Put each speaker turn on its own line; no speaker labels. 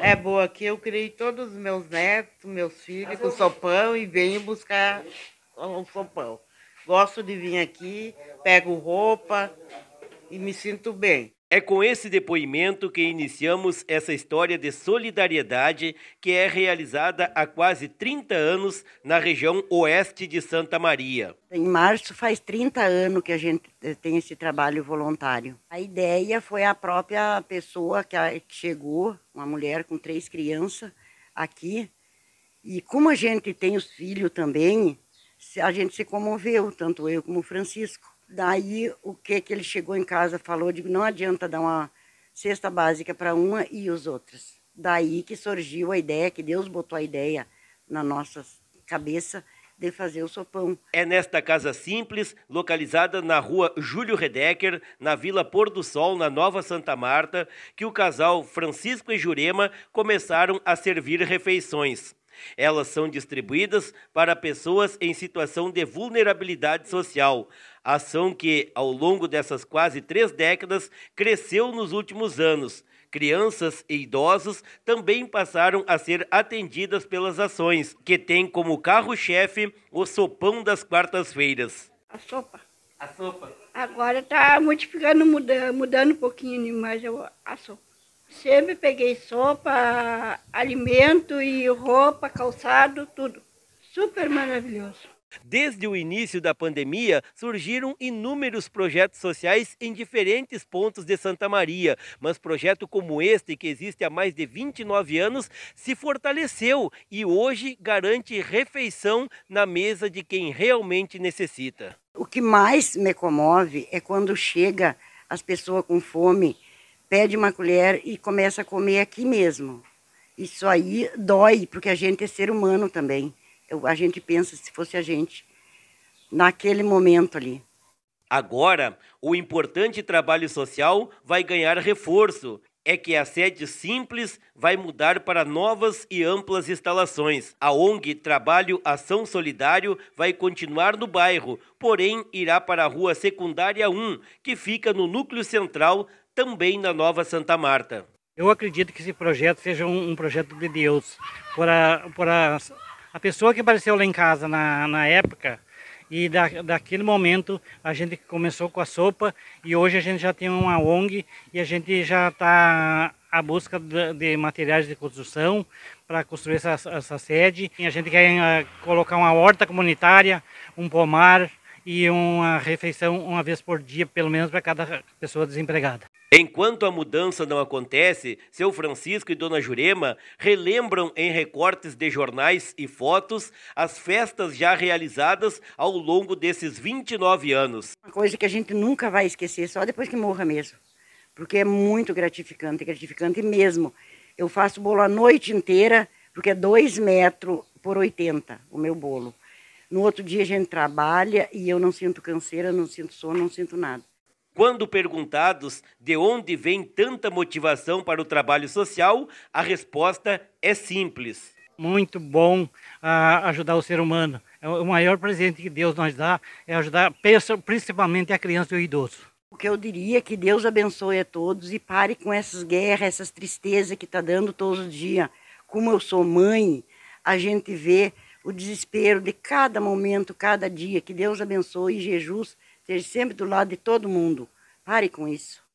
é boa aqui. Eu criei todos os meus netos, meus filhos com sopão e venho buscar o sopão. Gosto de vir aqui, pego roupa e me sinto bem.
É com esse depoimento que iniciamos essa história de solidariedade que é realizada há quase 30 anos na região
oeste de Santa Maria. Em março faz 30 anos que a gente eh, tem esse trabalho voluntário. A ideia foi a própria pessoa que chegou, uma mulher com três crianças aqui, e como a gente tem os filhos também, a gente se comoveu, tanto eu como o Francisco. Daí o que que ele chegou em casa falou, de não adianta dar uma cesta básica para uma e os outros. Daí que surgiu a ideia, que Deus botou a ideia na nossa cabeça de fazer o sopão.
É nesta casa simples, localizada na rua Júlio Redecker, na Vila Pôr do Sol, na Nova Santa Marta, que o casal Francisco e Jurema começaram a servir refeições. Elas são distribuídas para pessoas em situação de vulnerabilidade social, ação que, ao longo dessas quase três décadas, cresceu nos últimos anos. Crianças e idosos também passaram a ser atendidas pelas ações, que tem como carro-chefe o sopão das quartas-feiras.
A sopa. A sopa. Agora está modificando, mudando, mudando um pouquinho, mas eu, a sopa. Sempre peguei sopa, alimento e roupa, calçado, tudo. Super maravilhoso.
Desde o início da pandemia, surgiram inúmeros projetos sociais em diferentes pontos de Santa Maria, mas projeto como este, que existe há mais de 29 anos, se fortaleceu e hoje garante refeição na mesa de quem realmente necessita.
O que mais me comove é quando chega as pessoas com fome, pede uma colher e começa a comer aqui mesmo. Isso aí dói, porque a gente é ser humano também a gente pensa se fosse a gente naquele momento ali.
Agora, o importante trabalho social vai ganhar reforço. É que a sede simples vai mudar para novas e amplas instalações. A ONG Trabalho Ação Solidário vai continuar no bairro, porém irá para a rua secundária 1, que fica no núcleo central, também na Nova Santa Marta.
Eu acredito que esse projeto seja um, um projeto de Deus, para, para a pessoa que apareceu lá em casa na, na época e da, daquele momento a gente começou com a sopa e hoje a gente já tem uma ONG e a gente já está à busca de, de, materiais de construção para construir essa, essa sede. E a gente quer uh, colocar uma horta comunitária, um pomar e uma refeição uma vez por dia, pelo menos para cada pessoa desempregada.
Enquanto a mudança não acontece, seu Francisco e Dona Jurema relembram em recortes de jornais e fotos as festas já realizadas ao longo desses 29 anos.
Uma coisa que a gente nunca vai esquecer, só depois que morra mesmo. Porque é muito gratificante, gratificante mesmo. Eu faço bolo a noite inteira, porque é 2 metros por 80 o meu bolo. No outro dia a gente trabalha e eu não sinto canseira, não sinto sono, não sinto nada. Quando
perguntados de onde vem tanta motivação para o trabalho social, a resposta é simples.
Muito bom uh, ajudar o ser humano. É o maior presente que Deus nos dá é ajudar principalmente a criança e o idoso.
O que eu diria é que Deus abençoe a todos e pare com essas guerras, essas tristezas que está dando todos os dias. Como eu sou mãe, a gente vê o desespero de cada momento, cada dia. Que Deus abençoe Jesus Esteja sempre do lado de todo mundo. Pare com isso.